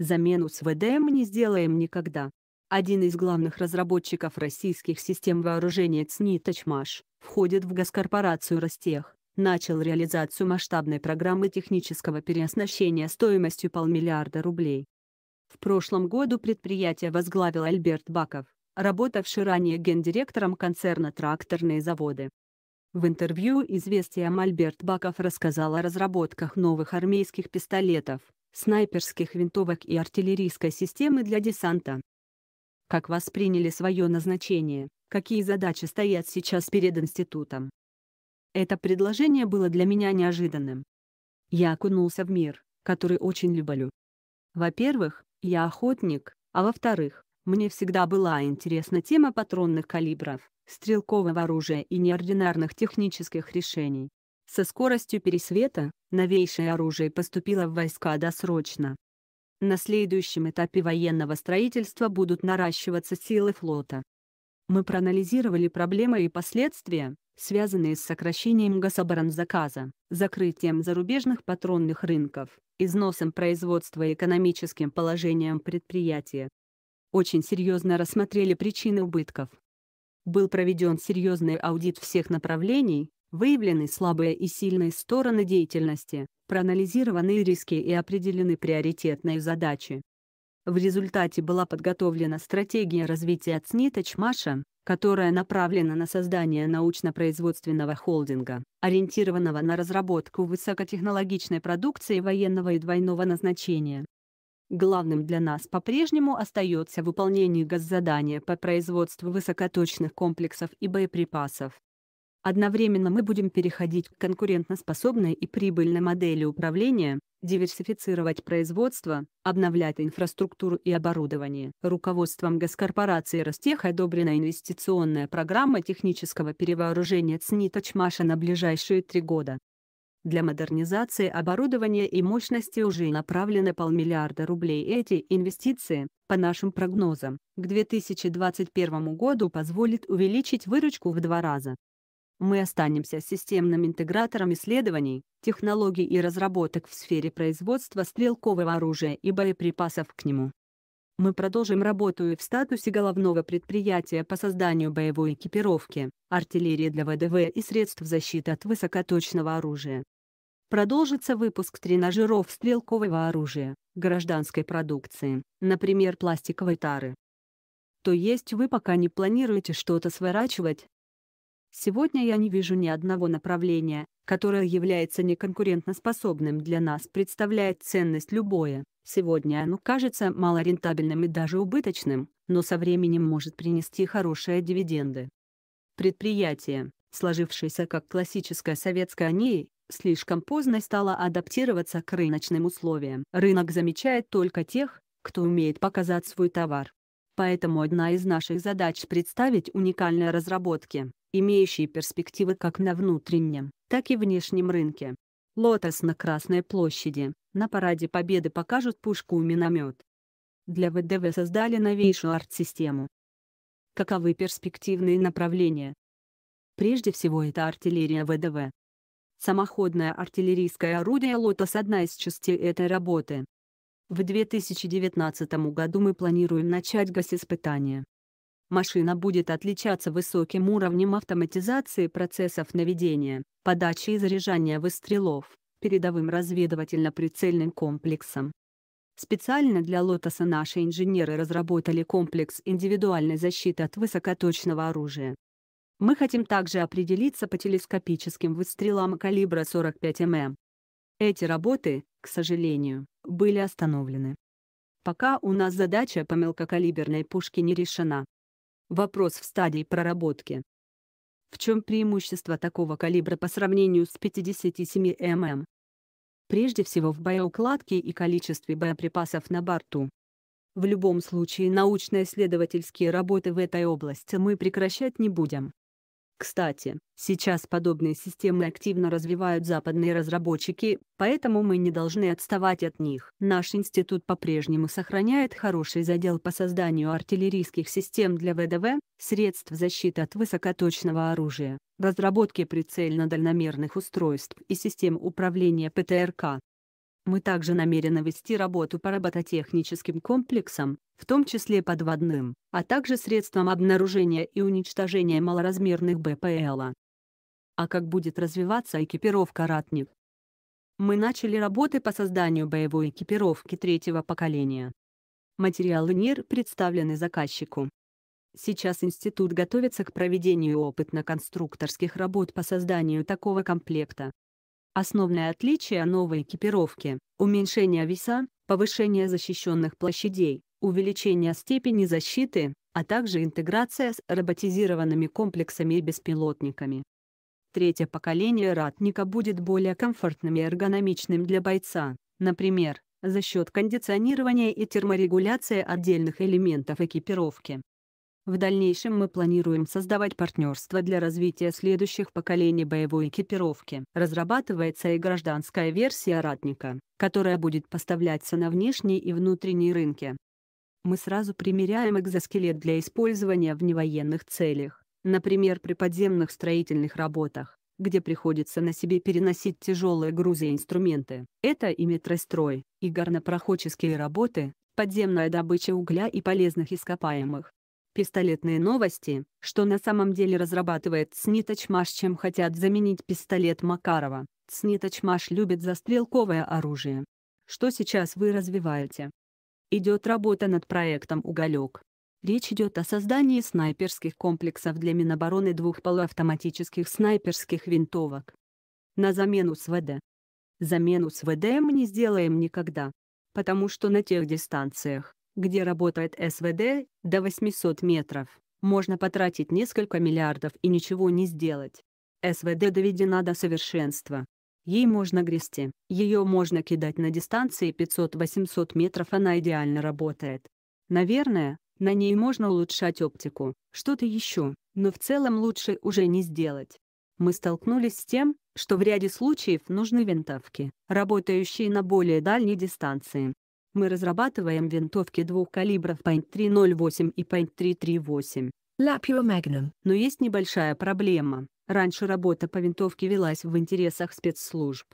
Замену СВД мы не сделаем никогда. Один из главных разработчиков российских систем вооружения ЦНИ входит в госкорпорацию «Ростех», начал реализацию масштабной программы технического переоснащения стоимостью полмиллиарда рублей. В прошлом году предприятие возглавил Альберт Баков, работавший ранее гендиректором концерна «Тракторные заводы». В интервью «Известиям» Альберт Баков рассказал о разработках новых армейских пистолетов, снайперских винтовок и артиллерийской системы для десанта. Как восприняли свое назначение, какие задачи стоят сейчас перед институтом? Это предложение было для меня неожиданным. Я окунулся в мир, который очень люблю. Во-первых, я охотник, а во-вторых, мне всегда была интересна тема патронных калибров, стрелкового оружия и неординарных технических решений. Со скоростью пересвета, новейшее оружие поступило в войска досрочно. На следующем этапе военного строительства будут наращиваться силы флота. Мы проанализировали проблемы и последствия, связанные с сокращением гособоронзаказа, закрытием зарубежных патронных рынков, износом производства и экономическим положением предприятия. Очень серьезно рассмотрели причины убытков. Был проведен серьезный аудит всех направлений, Выявлены слабые и сильные стороны деятельности, проанализированы риски и определены приоритетные задачи. В результате была подготовлена стратегия развития ЦНИ Тачмаша, которая направлена на создание научно-производственного холдинга, ориентированного на разработку высокотехнологичной продукции военного и двойного назначения. Главным для нас по-прежнему остается выполнение госзадания по производству высокоточных комплексов и боеприпасов. Одновременно мы будем переходить к конкурентоспособной и прибыльной модели управления, диверсифицировать производство, обновлять инфраструктуру и оборудование. Руководством госкорпорации Ростех одобрена инвестиционная программа технического перевооружения ЦНИ Тачмаша на ближайшие три года. Для модернизации оборудования и мощности уже направлено полмиллиарда рублей. Эти инвестиции, по нашим прогнозам, к 2021 году позволит увеличить выручку в два раза. Мы останемся системным интегратором исследований, технологий и разработок в сфере производства стрелкового оружия и боеприпасов к нему. Мы продолжим работу и в статусе головного предприятия по созданию боевой экипировки, артиллерии для ВДВ и средств защиты от высокоточного оружия. Продолжится выпуск тренажеров стрелкового оружия, гражданской продукции, например пластиковой тары. То есть вы пока не планируете что-то сворачивать, Сегодня я не вижу ни одного направления, которое является неконкурентоспособным для нас представляет ценность любое. Сегодня оно кажется малорентабельным и даже убыточным, но со временем может принести хорошие дивиденды. Предприятие, сложившееся как классическая советская НИИ, слишком поздно стало адаптироваться к рыночным условиям. Рынок замечает только тех, кто умеет показать свой товар. Поэтому одна из наших задач – представить уникальные разработки, имеющие перспективы как на внутреннем, так и внешнем рынке. Лотос на Красной площади, на Параде Победы покажут пушку-миномет. Для ВДВ создали новейшую арт-систему. Каковы перспективные направления? Прежде всего это артиллерия ВДВ. Самоходное артиллерийское орудие «Лотос» — одна из частей этой работы. В 2019 году мы планируем начать госиспытания. Машина будет отличаться высоким уровнем автоматизации процессов наведения, подачи и заряжания выстрелов, передовым разведывательно-прицельным комплексом. Специально для «Лотоса» наши инженеры разработали комплекс индивидуальной защиты от высокоточного оружия. Мы хотим также определиться по телескопическим выстрелам калибра 45 мм. Эти работы, к сожалению, были остановлены. Пока у нас задача по мелкокалиберной пушке не решена. Вопрос в стадии проработки. В чем преимущество такого калибра по сравнению с 57 мм? Прежде всего в боеукладке и количестве боеприпасов на борту. В любом случае научно-исследовательские работы в этой области мы прекращать не будем. Кстати, сейчас подобные системы активно развивают западные разработчики, поэтому мы не должны отставать от них. Наш институт по-прежнему сохраняет хороший задел по созданию артиллерийских систем для ВДВ, средств защиты от высокоточного оружия, разработке прицельно-дальномерных устройств и систем управления ПТРК. Мы также намерены вести работу по робототехническим комплексам, в том числе подводным, а также средствам обнаружения и уничтожения малоразмерных БПЛа. А как будет развиваться экипировка «Ратник»? Мы начали работы по созданию боевой экипировки третьего поколения. Материалы НИР представлены заказчику. Сейчас институт готовится к проведению опытно-конструкторских работ по созданию такого комплекта. Основное отличие новой экипировки – уменьшение веса, повышение защищенных площадей, увеличение степени защиты, а также интеграция с роботизированными комплексами и беспилотниками. Третье поколение ратника будет более комфортным и эргономичным для бойца, например, за счет кондиционирования и терморегуляции отдельных элементов экипировки. В дальнейшем мы планируем создавать партнерство для развития следующих поколений боевой экипировки. Разрабатывается и гражданская версия «Ратника», которая будет поставляться на внешние и внутренние рынки. Мы сразу примеряем экзоскелет для использования в невоенных целях, например при подземных строительных работах где приходится на себе переносить тяжелые грузы и инструменты. Это и метрострой, и горнопроходческие работы, подземная добыча угля и полезных ископаемых пистолетные новости, что на самом деле разрабатывает Сниточмаш, чем хотят заменить пистолет Макарова. Сниточмаш любит застрелковое оружие. Что сейчас вы развиваете? Идет работа над проектом «Уголек». Речь идет о создании снайперских комплексов для Минобороны двух полуавтоматических снайперских винтовок. На замену СВД. Замену СВД мы не сделаем никогда. Потому что на тех дистанциях, где работает СВД, до 800 метров. Можно потратить несколько миллиардов и ничего не сделать. СВД доведена до совершенства. Ей можно грести, ее можно кидать на дистанции 500-800 метров, она идеально работает. Наверное, на ней можно улучшать оптику, что-то еще, но в целом лучше уже не сделать. Мы столкнулись с тем, что в ряде случаев нужны винтовки, работающие на более дальней дистанции, мы разрабатываем винтовки двух калибров Paint 308 и Paint 338. Lapua Magnum. Но есть небольшая проблема. Раньше работа по винтовке велась в интересах спецслужб.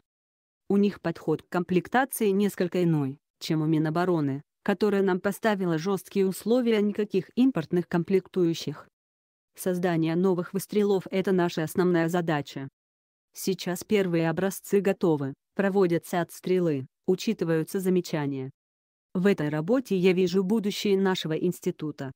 У них подход к комплектации несколько иной, чем у Минобороны, которая нам поставила жесткие условия никаких импортных комплектующих. Создание новых выстрелов – это наша основная задача. Сейчас первые образцы готовы, проводятся отстрелы, учитываются замечания, в этой работе я вижу будущее нашего института.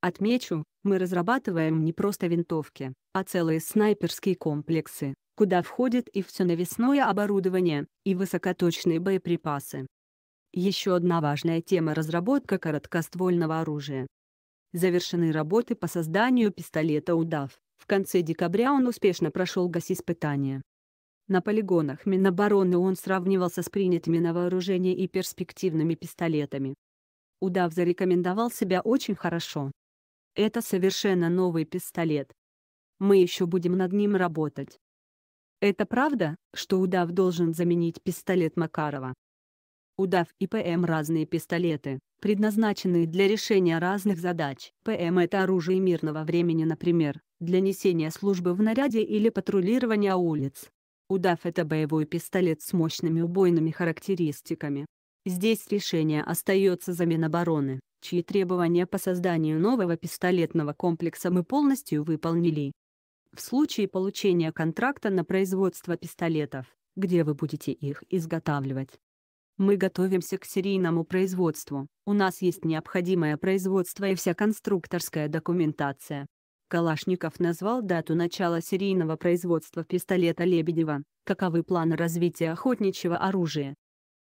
Отмечу, мы разрабатываем не просто винтовки, а целые снайперские комплексы, куда входит и все навесное оборудование, и высокоточные боеприпасы. Еще одна важная тема – разработка короткоствольного оружия. Завершены работы по созданию пистолета «Удав». В конце декабря он успешно прошел госиспытание. На полигонах Минобороны он сравнивался с принятыми на вооружение и перспективными пистолетами. Удав зарекомендовал себя очень хорошо. Это совершенно новый пистолет. Мы еще будем над ним работать. Это правда, что Удав должен заменить пистолет Макарова? Удав и ПМ – разные пистолеты, предназначенные для решения разных задач. ПМ – это оружие мирного времени, например, для несения службы в наряде или патрулирования улиц. Удав — это боевой пистолет с мощными убойными характеристиками. Здесь решение остается за Минобороны, чьи требования по созданию нового пистолетного комплекса мы полностью выполнили. В случае получения контракта на производство пистолетов, где вы будете их изготавливать? Мы готовимся к серийному производству, у нас есть необходимое производство и вся конструкторская документация, Калашников назвал дату начала серийного производства пистолета Лебедева, каковы планы развития охотничьего оружия.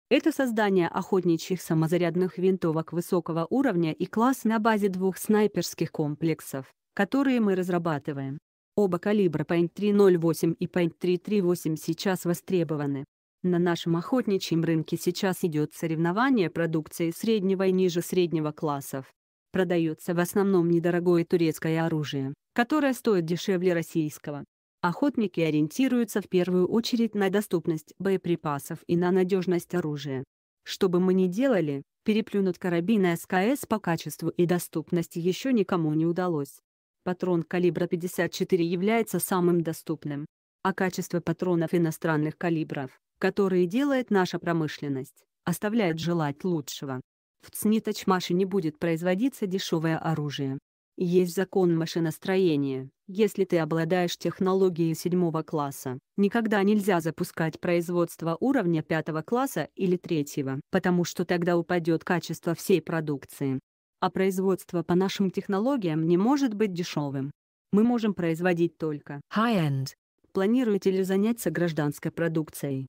Это создание охотничьих самозарядных винтовок высокого уровня и класс на базе двух снайперских комплексов, которые мы разрабатываем. Оба калибра Paint 308 и Paint 338 сейчас востребованы. На нашем охотничьем рынке сейчас идет соревнование продукции среднего и ниже среднего классов, Продается в основном недорогое турецкое оружие, которое стоит дешевле российского. Охотники ориентируются в первую очередь на доступность боеприпасов и на надежность оружия. Что бы мы ни делали, переплюнуть карабины СКС по качеству и доступности еще никому не удалось. Патрон калибра 54 является самым доступным. А качество патронов иностранных калибров, которые делает наша промышленность, оставляет желать лучшего. В Цниточмаше не будет производиться дешевое оружие. Есть закон машиностроения. Если ты обладаешь технологией седьмого класса, никогда нельзя запускать производство уровня пятого класса или третьего, потому что тогда упадет качество всей продукции. А производство по нашим технологиям не может быть дешевым. Мы можем производить только high-end. Планируете ли заняться гражданской продукцией?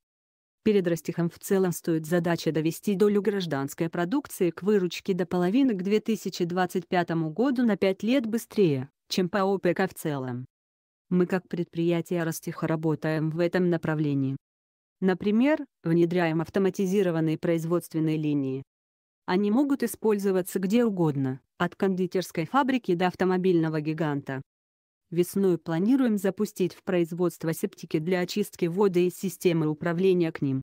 Перед Ростихом в целом стоит задача довести долю гражданской продукции к выручке до половины к 2025 году на 5 лет быстрее, чем по ОПК в целом. Мы как предприятие Ростиха работаем в этом направлении. Например, внедряем автоматизированные производственные линии. Они могут использоваться где угодно, от кондитерской фабрики до автомобильного гиганта. Весной планируем запустить в производство септики для очистки воды и системы управления к ним.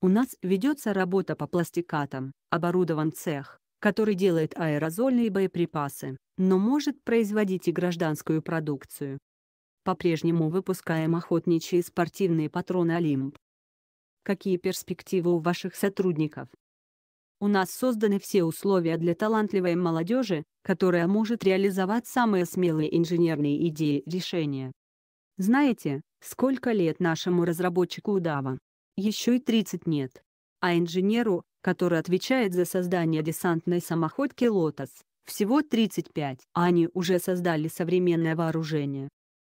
У нас ведется работа по пластикатам, оборудован цех, который делает аэрозольные боеприпасы, но может производить и гражданскую продукцию. По-прежнему выпускаем охотничьи спортивные патроны «Олимп». Какие перспективы у ваших сотрудников? У нас созданы все условия для талантливой молодежи, которая может реализовать самые смелые инженерные идеи решения. Знаете, сколько лет нашему разработчику удава? Еще и 30 нет. А инженеру, который отвечает за создание десантной самоходки «Лотос», всего 35, а они уже создали современное вооружение.